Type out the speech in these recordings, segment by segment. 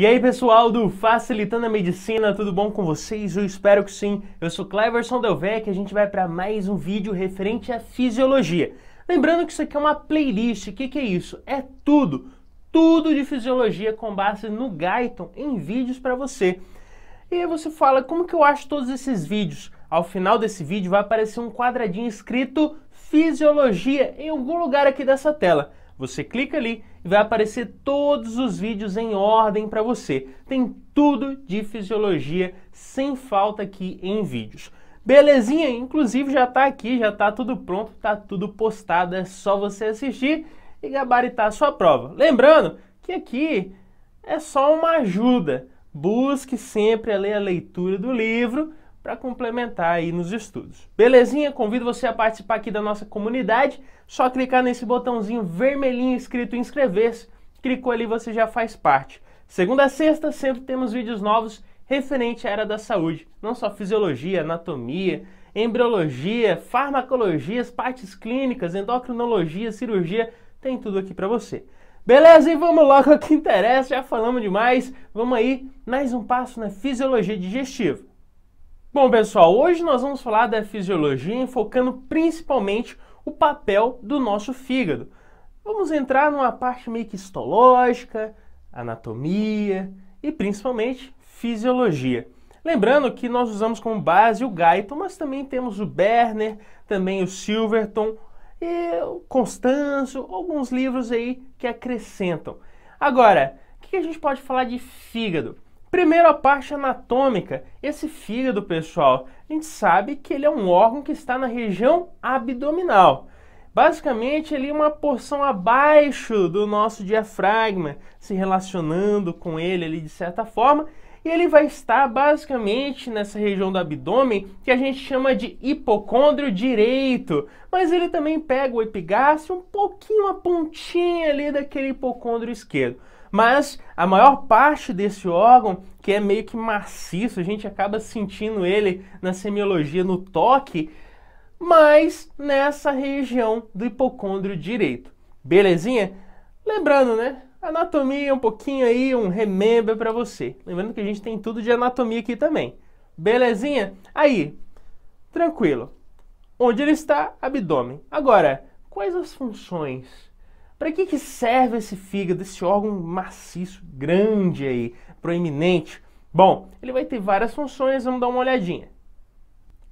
E aí pessoal do Facilitando a Medicina, tudo bom com vocês? Eu espero que sim. Eu sou Cleverson Delvec e a gente vai para mais um vídeo referente à fisiologia. Lembrando que isso aqui é uma playlist, o que, que é isso? É tudo, tudo de fisiologia com base no Gaiton em vídeos para você. E aí você fala, como que eu acho todos esses vídeos? Ao final desse vídeo vai aparecer um quadradinho escrito Fisiologia em algum lugar aqui dessa tela. Você clica ali e vai aparecer todos os vídeos em ordem para você. Tem tudo de fisiologia sem falta aqui em vídeos. Belezinha? Inclusive já está aqui, já está tudo pronto, está tudo postado, é só você assistir e gabaritar a sua prova. Lembrando que aqui é só uma ajuda. Busque sempre ler a leitura do livro para complementar aí nos estudos. Belezinha? Convido você a participar aqui da nossa comunidade. Só clicar nesse botãozinho vermelhinho escrito inscrever-se. Clicou ali, você já faz parte. Segunda a sexta, sempre temos vídeos novos referente à área da saúde, não só fisiologia, anatomia, embriologia, farmacologia, partes clínicas, endocrinologia, cirurgia, tem tudo aqui para você. Beleza? E vamos logo ao que interessa, já falamos demais. Vamos aí, mais um passo na fisiologia digestiva. Bom, pessoal, hoje nós vamos falar da fisiologia focando principalmente o papel do nosso fígado. Vamos entrar numa parte meio que histológica, anatomia e principalmente fisiologia. Lembrando que nós usamos como base o Guyton, mas também temos o Berner, também o Silverton e o Constanzo, alguns livros aí que acrescentam. Agora, o que a gente pode falar de fígado? Primeiro a parte anatômica. Esse fígado, pessoal, a gente sabe que ele é um órgão que está na região abdominal. Basicamente, ele é uma porção abaixo do nosso diafragma, se relacionando com ele ali de certa forma, e ele vai estar basicamente nessa região do abdômen que a gente chama de hipocôndrio direito, mas ele também pega o epigastro um pouquinho a pontinha ali daquele hipocôndrio esquerdo. Mas a maior parte desse órgão, que é meio que maciço, a gente acaba sentindo ele na semiologia, no toque, mas nessa região do hipocôndrio direito. Belezinha? Lembrando, né? Anatomia é um pouquinho aí, um remember para você. Lembrando que a gente tem tudo de anatomia aqui também. Belezinha? Aí, tranquilo. Onde ele está? Abdômen. Agora, quais as funções para que, que serve esse fígado, esse órgão maciço, grande aí, proeminente? Bom, ele vai ter várias funções, vamos dar uma olhadinha.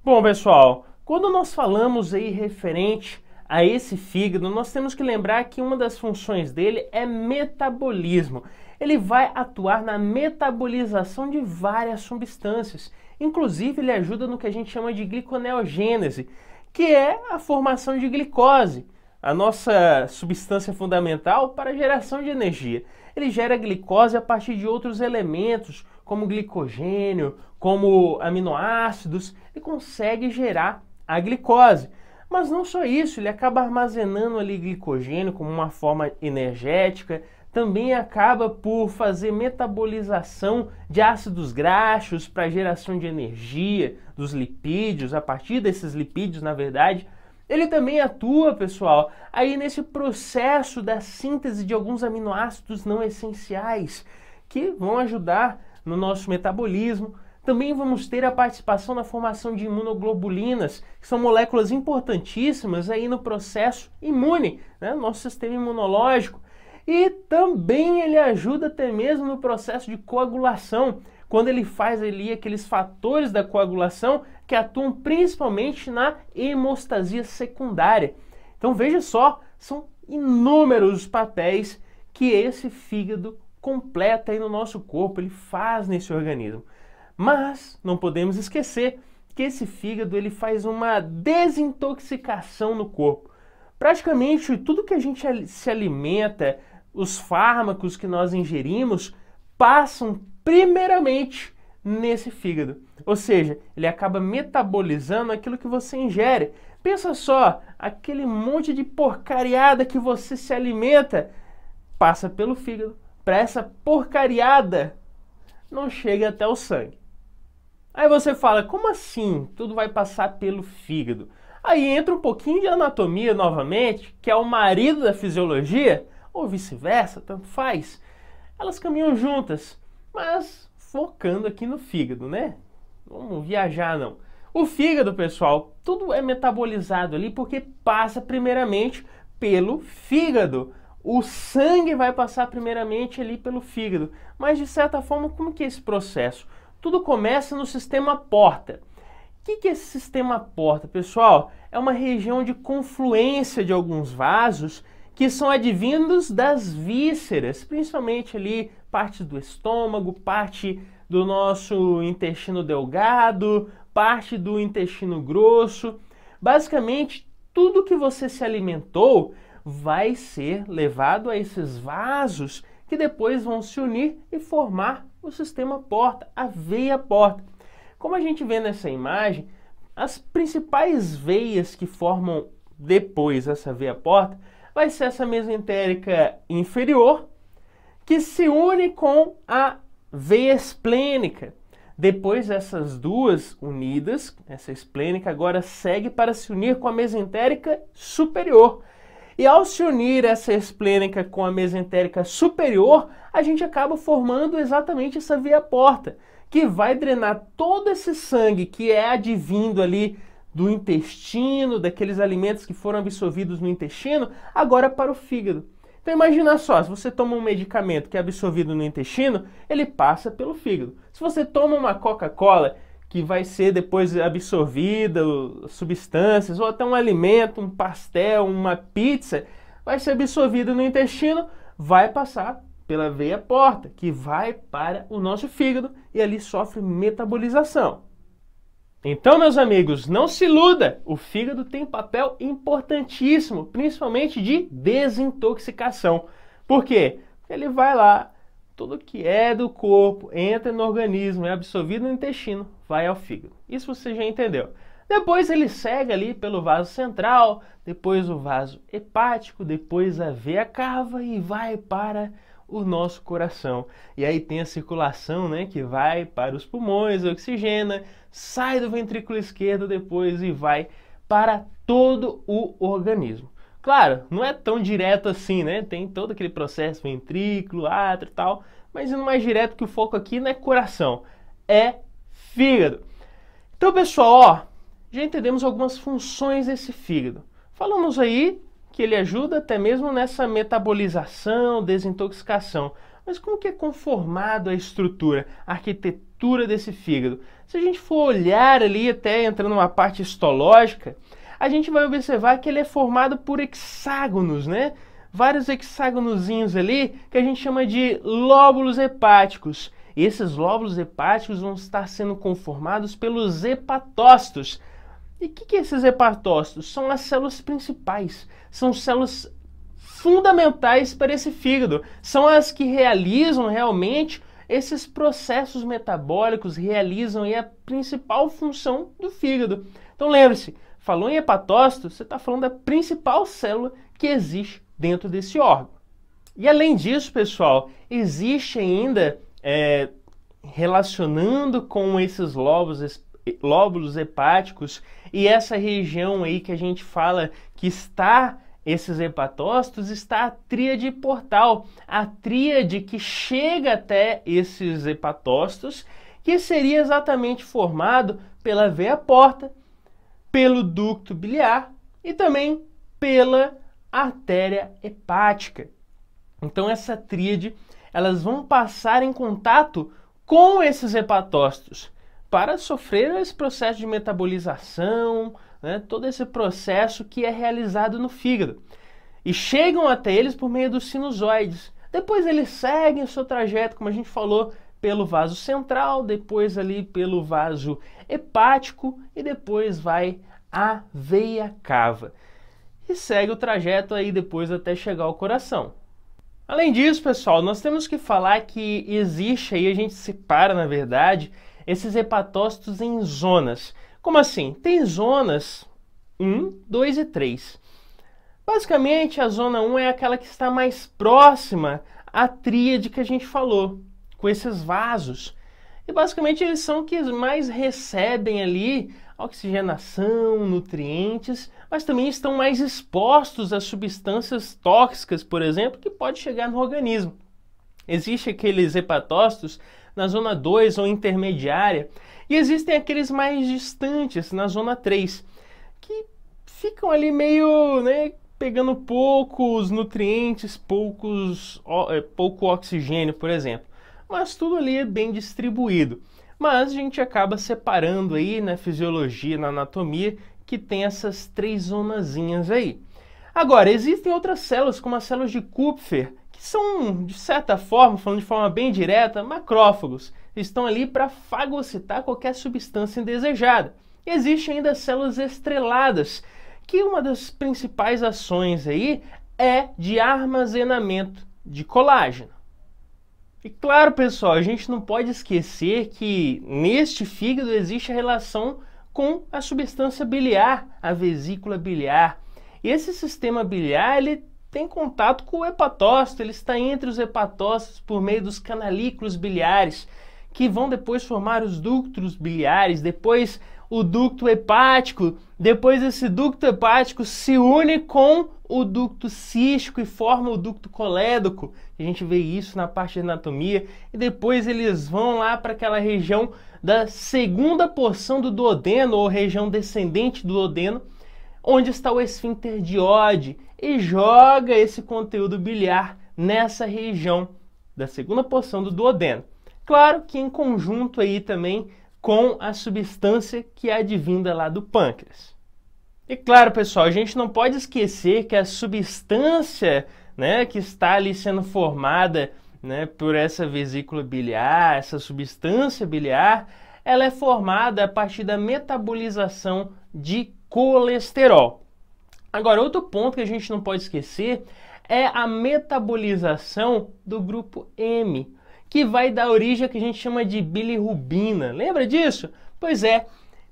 Bom, pessoal, quando nós falamos aí referente a esse fígado, nós temos que lembrar que uma das funções dele é metabolismo. Ele vai atuar na metabolização de várias substâncias. Inclusive, ele ajuda no que a gente chama de gliconeogênese, que é a formação de glicose a nossa substância fundamental para a geração de energia. Ele gera glicose a partir de outros elementos, como glicogênio, como aminoácidos, ele consegue gerar a glicose. Mas não só isso, ele acaba armazenando ali glicogênio como uma forma energética, também acaba por fazer metabolização de ácidos graxos para geração de energia, dos lipídios, a partir desses lipídios, na verdade, ele também atua, pessoal, aí nesse processo da síntese de alguns aminoácidos não essenciais que vão ajudar no nosso metabolismo. Também vamos ter a participação na formação de imunoglobulinas, que são moléculas importantíssimas aí no processo imune, né? nosso sistema imunológico. E também ele ajuda até mesmo no processo de coagulação, quando ele faz ali aqueles fatores da coagulação que atuam principalmente na hemostasia secundária. Então veja só, são inúmeros os papéis que esse fígado completa aí no nosso corpo, ele faz nesse organismo. Mas não podemos esquecer que esse fígado ele faz uma desintoxicação no corpo. Praticamente tudo que a gente se alimenta, os fármacos que nós ingerimos passam primeiramente nesse fígado. Ou seja, ele acaba metabolizando aquilo que você ingere. Pensa só, aquele monte de porcariada que você se alimenta passa pelo fígado. Para essa porcariada não chega até o sangue. Aí você fala, como assim? Tudo vai passar pelo fígado. Aí entra um pouquinho de anatomia novamente, que é o marido da fisiologia, ou vice-versa, tanto faz. Elas caminham juntas. Mas focando aqui no fígado, né? Vamos viajar não. O fígado, pessoal, tudo é metabolizado ali porque passa primeiramente pelo fígado. O sangue vai passar primeiramente ali pelo fígado. Mas de certa forma, como que é esse processo? Tudo começa no sistema porta. O que, que é esse sistema porta, pessoal? É uma região de confluência de alguns vasos que são advindos das vísceras, principalmente ali parte do estômago, parte do nosso intestino delgado, parte do intestino grosso. Basicamente, tudo que você se alimentou vai ser levado a esses vasos que depois vão se unir e formar o sistema porta, a veia porta. Como a gente vê nessa imagem, as principais veias que formam depois essa veia porta vai ser essa mesentérica inferior que se une com a veia esplênica. Depois, essas duas unidas, essa esplênica agora segue para se unir com a mesentérica superior. E ao se unir essa esplênica com a mesentérica superior, a gente acaba formando exatamente essa veia porta, que vai drenar todo esse sangue que é advindo ali do intestino, daqueles alimentos que foram absorvidos no intestino, agora para o fígado. Então imagina só, se você toma um medicamento que é absorvido no intestino, ele passa pelo fígado. Se você toma uma Coca-Cola que vai ser depois absorvida, substâncias, ou até um alimento, um pastel, uma pizza, vai ser absorvido no intestino, vai passar pela veia porta, que vai para o nosso fígado e ali sofre metabolização. Então, meus amigos, não se iluda! O fígado tem um papel importantíssimo, principalmente de desintoxicação. Por quê? Ele vai lá, tudo que é do corpo entra no organismo, é absorvido no intestino, vai ao fígado. Isso você já entendeu. Depois ele segue ali pelo vaso central, depois o vaso hepático, depois a veia cava e vai para o nosso coração. E aí tem a circulação, né, que vai para os pulmões, oxigena, sai do ventrículo esquerdo depois e vai para todo o organismo. Claro, não é tão direto assim, né? Tem todo aquele processo ventrículo, átrio e tal, mas indo mais direto que o foco aqui não é coração, é fígado. Então, pessoal, ó, já entendemos algumas funções desse fígado. Falamos aí que ele ajuda até mesmo nessa metabolização, desintoxicação. Mas como que é conformado a estrutura, a arquitetura estrutura desse fígado. Se a gente for olhar ali até entrando numa parte histológica, a gente vai observar que ele é formado por hexágonos, né? Vários hexágonozinhos ali que a gente chama de lóbulos hepáticos. E esses lóbulos hepáticos vão estar sendo conformados pelos hepatócitos. E o que, que esses hepatócitos? São as células principais, são células fundamentais para esse fígado, são as que realizam realmente esses processos metabólicos realizam a principal função do fígado. Então lembre-se, falou em hepatócito, você está falando da principal célula que existe dentro desse órgão. E além disso, pessoal, existe ainda, é, relacionando com esses lobos, lóbulos hepáticos e essa região aí que a gente fala que está esses hepatócitos está a tríade portal, a tríade que chega até esses hepatócitos, que seria exatamente formado pela veia porta, pelo ducto biliar e também pela artéria hepática. Então essa tríade, elas vão passar em contato com esses hepatócitos para sofrer esse processo de metabolização, né, todo esse processo que é realizado no fígado. E chegam até eles por meio dos sinusoides. Depois eles seguem o seu trajeto, como a gente falou, pelo vaso central, depois ali pelo vaso hepático e depois vai à veia cava. E segue o trajeto aí depois até chegar ao coração. Além disso, pessoal, nós temos que falar que existe aí, a gente separa na verdade, esses hepatócitos em zonas. Como assim? Tem zonas 1, 2 e 3. Basicamente, a zona 1 é aquela que está mais próxima à tríade que a gente falou, com esses vasos. E basicamente eles são que mais recebem ali oxigenação, nutrientes, mas também estão mais expostos a substâncias tóxicas, por exemplo, que pode chegar no organismo. Existe aqueles hepatócitos na zona 2 ou intermediária e existem aqueles mais distantes, na zona 3, que ficam ali meio, né, pegando poucos nutrientes, poucos, é, pouco oxigênio, por exemplo. Mas tudo ali é bem distribuído. Mas a gente acaba separando aí na né, fisiologia, na anatomia, que tem essas três zonazinhas aí. Agora, existem outras células, como as células de Kupfer, que são, de certa forma, falando de forma bem direta, macrófagos estão ali para fagocitar qualquer substância indesejada. E existem ainda células estreladas, que uma das principais ações aí é de armazenamento de colágeno. E claro, pessoal, a gente não pode esquecer que neste fígado existe a relação com a substância biliar, a vesícula biliar. E esse sistema biliar ele tem contato com o hepatócito, ele está entre os hepatócitos por meio dos canalículos biliares que vão depois formar os ductos biliares, depois o ducto hepático, depois esse ducto hepático se une com o ducto cístico e forma o ducto colédoco. A gente vê isso na parte de anatomia e depois eles vão lá para aquela região da segunda porção do duodeno ou região descendente do duodeno, onde está o esfíncter diode e joga esse conteúdo biliar nessa região da segunda porção do duodeno. Claro que em conjunto aí também com a substância que é advinda lá do pâncreas. E claro, pessoal, a gente não pode esquecer que a substância né, que está ali sendo formada né, por essa vesícula biliar, essa substância biliar, ela é formada a partir da metabolização de colesterol. Agora, outro ponto que a gente não pode esquecer é a metabolização do grupo M, que vai dar origem ao que a gente chama de bilirrubina. Lembra disso? Pois é.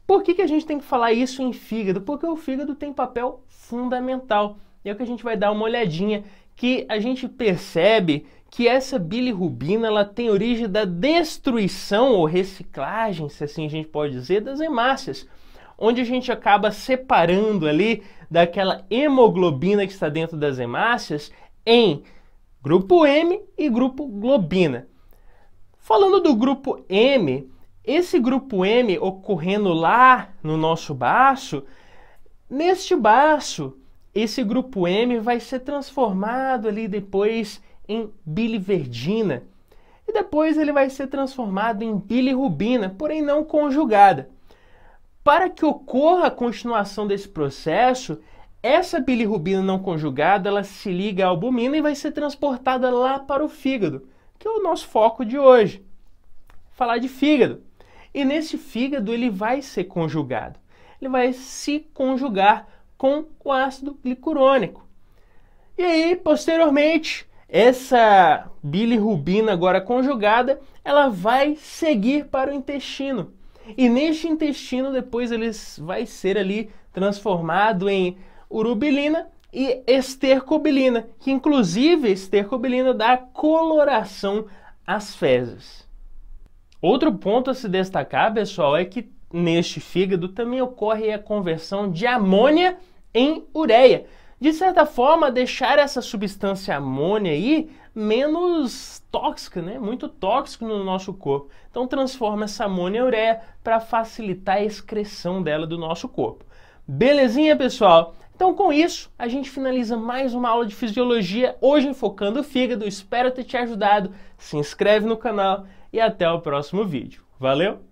Por que, que a gente tem que falar isso em fígado? Porque o fígado tem papel fundamental. E é o que a gente vai dar uma olhadinha, que a gente percebe que essa bilirrubina ela tem origem da destruição ou reciclagem, se assim a gente pode dizer, das hemácias, onde a gente acaba separando ali daquela hemoglobina que está dentro das hemácias em grupo M e grupo globina. Falando do grupo M, esse grupo M ocorrendo lá no nosso baço, neste baço, esse grupo M vai ser transformado ali depois em biliverdina e depois ele vai ser transformado em bilirrubina, porém não conjugada. Para que ocorra a continuação desse processo, essa bilirrubina não conjugada ela se liga à albumina e vai ser transportada lá para o fígado que é o nosso foco de hoje. Falar de fígado. E nesse fígado ele vai ser conjugado. Ele vai se conjugar com o ácido glicurônico. E aí, posteriormente, essa bilirrubina agora conjugada, ela vai seguir para o intestino. E neste intestino depois ele vai ser ali transformado em urubilina e estercobilina, que inclusive estercobilina dá coloração às fezes. Outro ponto a se destacar, pessoal, é que neste fígado também ocorre a conversão de amônia em ureia. De certa forma, deixar essa substância amônia aí menos tóxica, né? Muito tóxico no nosso corpo. Então transforma essa amônia em ureia para facilitar a excreção dela do nosso corpo. Belezinha, pessoal? Então, com isso, a gente finaliza mais uma aula de fisiologia, hoje enfocando o fígado. Espero ter te ajudado. Se inscreve no canal e até o próximo vídeo. Valeu!